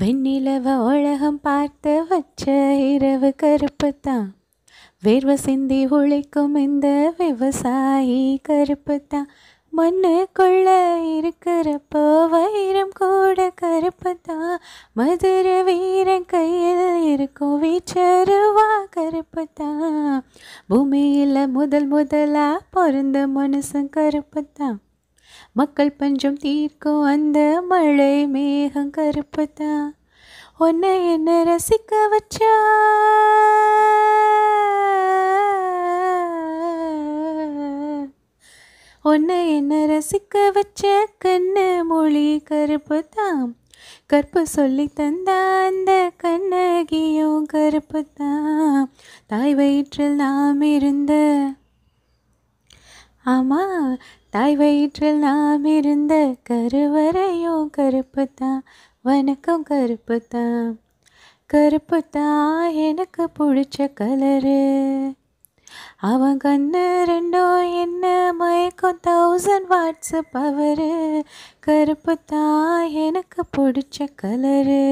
வெண்ணிலவ உலகம் பார்த்து வச்ச இரவு கருப்பு தான் வேர்வை சிந்தி உழைக்கும் இந்த விவசாயி கருப்பு தான் மண்ணுக்குள்ள இருக்கிறப்போ வைரம் கூட கருப்பு தான் மதுர வீர கையில் இருக்கும் வீச்சருவா கருப்பு தான் பூமியில் முதல் முதலாக பிறந்த மனுஷன் கருப்பு தான் மக்கள் பஞ்சம் தீர்க்கும் அந்த மழை மேகம் கருப்பத்தா உன்னை என்ன ரசிக்க வச்சா உன்னை என்ன ரசிக்க வச்ச கண்ணு மொழி கருப்பு தான் கற்பு சொல்லி தந்தா அந்த கண்ணகியும் கருப்பு தான் தாய் வயிற்றில் நாம் இருந்த ஆமாம் தாய் வயிற்றில் நாம் இருந்த கருவறையும் கருப்பு தான் வணக்கம் கருப்பு தான் கருப்பு தான் எனக்கு பிடிச்ச கலரு அவன் கண்ணு ரெண்டும் என்ன மயக்கம் தௌசண்ட் வாட்ஸ் பவரு கருப்பு தான் எனக்கு பிடிச்ச கலரு